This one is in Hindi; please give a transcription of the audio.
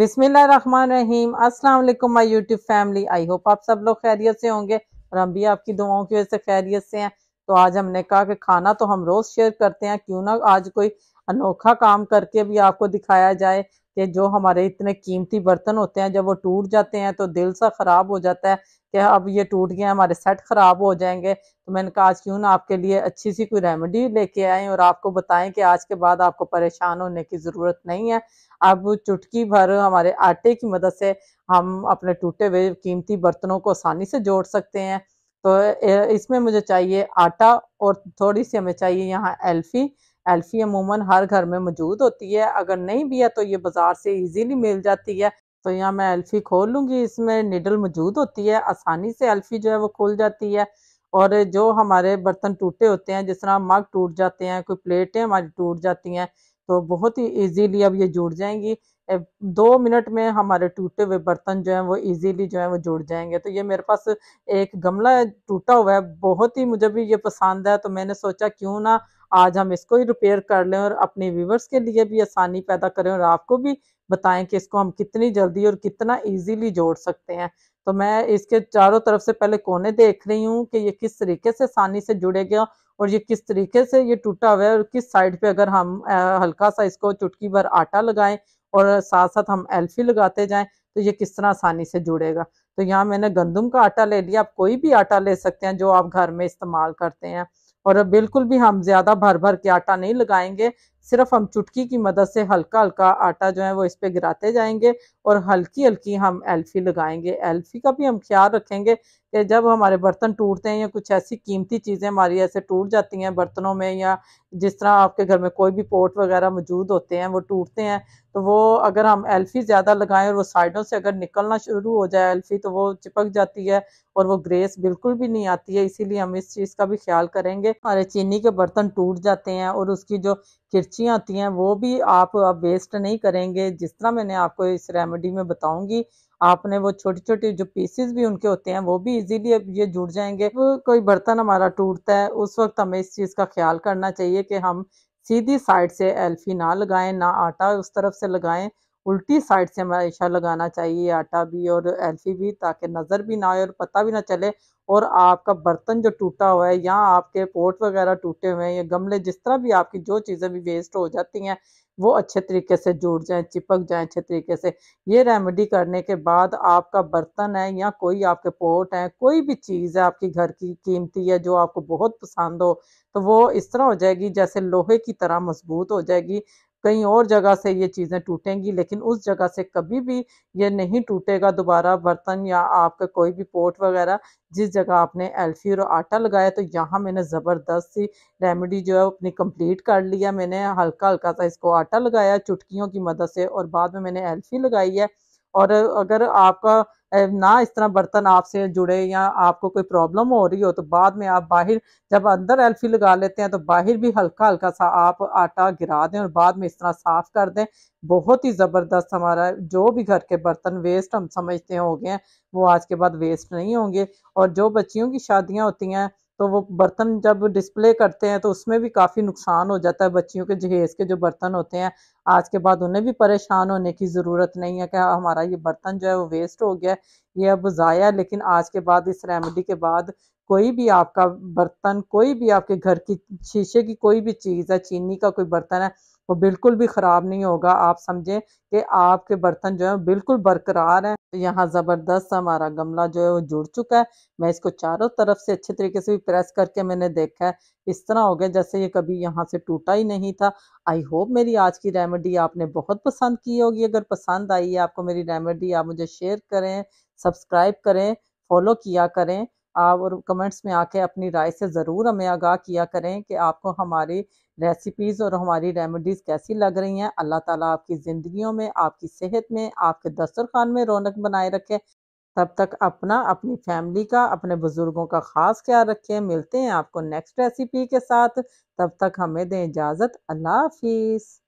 बिसमीम अस्सलाम my YouTube family I hope आप सब लोग खैरियत से होंगे और हम भी आपकी दुआओं की वजह से खैरियत से हैं तो आज हमने कहा कि खाना तो हम रोज़ शेयर करते हैं क्यों ना आज कोई अनोखा काम करके भी आपको दिखाया जाए कि जो हमारे इतने कीमती बर्तन होते हैं जब वो टूट जाते हैं तो दिल सा ख़राब हो जाता है कि अब ये टूट गया हमारे सेट ख़राब हो जाएंगे तो मैंने कहा आज क्यों ना आपके लिए अच्छी सी कोई रेमेडी लेके आए और आपको बताएं कि आज के बाद आपको परेशान होने की ज़रूरत नहीं है अब चुटकी भर हमारे आटे की मदद से हम अपने टूटे हुए कीमती बर्तनों को आसानी से जोड़ सकते हैं तो इसमें मुझे चाहिए आटा और थोड़ी सी हमें चाहिए यहाँ एल्फी एल्फी अमूमन हर घर में मौजूद होती है अगर नहीं भी है तो ये बाज़ार से इजीली मिल जाती है तो यहाँ मैं एल्फी खोल लूंगी इसमें निडल मौजूद होती है आसानी से एल्फी जो है वो खुल जाती है और जो हमारे बर्तन टूटे होते हैं जिस तरह मग टूट जाते हैं कोई प्लेटें हमारी टूट जाती हैं तो बहुत ही इजीली अब ये जुड़ जाएंगी दो मिनट में हमारे टूटे हुए बर्तन जो हैं वो इजीली जो है वो जुड़ जाएंगे तो ये मेरे पास एक गमला टूटा हुआ है बहुत ही मुझे भी ये पसंद है तो मैंने सोचा क्यों ना आज हम इसको ही रिपेयर कर लें और अपने व्यूवर्स के लिए भी आसानी पैदा करें और आपको भी बताएं कि इसको हम कितनी जल्दी और कितना इजीली जोड़ सकते हैं तो मैं इसके चारों तरफ से पहले कोने देख रही हूँ कि ये किस तरीके से आसानी से जुड़ेगा और ये किस तरीके से ये टूटा हुआ है और किस साइड पे अगर हम हल्का सा इसको चुटकी भर आटा लगाएं और साथ साथ हम एल्फी लगाते जाएं तो ये किस तरह आसानी से जुड़ेगा तो यहाँ मैंने गंदम का आटा ले लिया आप कोई भी आटा ले सकते हैं जो आप घर में इस्तेमाल करते हैं और बिल्कुल भी हम ज़्यादा भर भर के आटा नहीं लगाएंगे सिर्फ हम चुटकी की मदद से हल्का हल्का आटा जो है वो इस पे गिराते जाएंगे और हल्की हल्की हम एल्फी लगाएंगे एल्फी का भी हम ख्याल रखेंगे कि जब हमारे बर्तन टूटते हैं या कुछ ऐसी कीमती चीज़ें हमारी ऐसे टूट जाती हैं बर्तनों में या जिस तरह आपके घर में कोई भी पोट वगैरह मौजूद होते हैं वो टूटते हैं तो वो अगर हम एल्फी ज़्यादा लगाएं और वो साइडों से अगर निकलना शुरू हो जाए एल्फी तो वो चिपक जाती है और वो ग्रेस बिल्कुल भी नहीं आती है इसीलिए हम इस चीज़ का भी ख्याल करेंगे हमारे चीनी के बर्तन टूट जाते हैं और उसकी जो किरच मिर्चियाँ आती हैं वो भी आप अब वेस्ट नहीं करेंगे जिस तरह मैंने आपको इस रेमेडी में बताऊंगी आपने वो छोटी छोटे जो पीसेस भी उनके होते हैं वो भी इजीली अब ये जुड़ जाएंगे वो कोई बर्तन हमारा टूटता है उस वक्त हमें इस चीज़ का ख्याल करना चाहिए कि हम सीधी साइड से एल्फी ना लगाएं ना आटा उस तरफ से लगाएं उल्टी साइड से हमेशा लगाना चाहिए आटा भी और एल्फी भी ताकि नज़र भी ना आए और पता भी ना चले और आपका बर्तन जो टूटा हुआ है या आपके पोट वगैरह टूटे हुए हैं या गमले जिस तरह भी आपकी जो चीज़ें भी वेस्ट हो जाती हैं वो अच्छे तरीके से जुड़ जाएं चिपक जाएं अच्छे तरीके से ये रेमेडी करने के बाद आपका बर्तन है या कोई आपके पोट है कोई भी चीज़ है आपकी घर की कीमती है जो आपको बहुत पसंद हो तो वो इस तरह हो जाएगी जैसे लोहे की तरह मजबूत हो जाएगी कहीं और जगह से ये चीज़ें टूटेंगी लेकिन उस जगह से कभी भी ये नहीं टूटेगा दोबारा बर्तन या आपका कोई भी पोट वगैरह जिस जगह आपने एल्फी और आटा लगाया तो यहाँ मैंने ज़बरदस्त सी रेमेडी जो है अपनी कंप्लीट कर लिया मैंने हल्का हल्का सा इसको आटा लगाया चुटकियों की मदद से और बाद में मैंने एल्फी लगाई है और अगर आपका ना इस तरह बर्तन आपसे जुड़े या आपको कोई प्रॉब्लम हो रही हो तो बाद में आप बाहर जब अंदर एल्फी लगा लेते हैं तो बाहर भी हल्का हल्का सा आप आटा गिरा दें और बाद में इस तरह साफ कर दें बहुत ही ज़बरदस्त हमारा जो भी घर के बर्तन वेस्ट हम समझते हो गए हैं वो आज के बाद वेस्ट नहीं होंगे और जो बच्चियों की शादियाँ होती हैं तो वो बर्तन जब डिस्प्ले करते हैं तो उसमें भी काफ़ी नुकसान हो जाता है बच्चियों के जहेज़ के जो बर्तन होते हैं आज के बाद उन्हें भी परेशान होने की ज़रूरत नहीं है कि हाँ, हमारा ये बर्तन जो है वो वेस्ट हो गया ये अब ज़ाया लेकिन आज के बाद इस रेमेडी के बाद कोई भी आपका बर्तन कोई भी आपके घर की शीशे की कोई भी चीज़ है चीनी का कोई बर्तन है वो बिल्कुल भी ख़राब नहीं होगा आप समझें कि आपके बर्तन जो है बिल्कुल बरकरार हैं यहाँ ज़बरदस्त हमारा गमला जो है वो जुड़ चुका है मैं इसको चारों तरफ से अच्छे तरीके से भी प्रेस करके मैंने देखा है इस तरह हो गया जैसे ये कभी यहाँ से टूटा ही नहीं था आई होप मेरी आज की रेमेडी आपने बहुत पसंद की होगी अगर पसंद आई है आपको मेरी रेमेडी आप मुझे शेयर करें सब्सक्राइब करें फॉलो किया करें आप और कमेंट्स में आके अपनी राय से ज़रूर हमें आगाह किया करें कि आपको हमारी रेसिपीज़ और हमारी रेमेडीज़ कैसी लग रही हैं अल्लाह ताला आपकी ज़िंदगियों में आपकी सेहत में आपके दस्तरखान में रौनक बनाए रखे तब तक अपना अपनी फैमिली का अपने बुज़ुर्गों का ख़ास ख्याल रखें मिलते हैं आपको नेक्स्ट रेसिपी के साथ तब तक हमें दें इजाज़त अल्लाह हाफिज़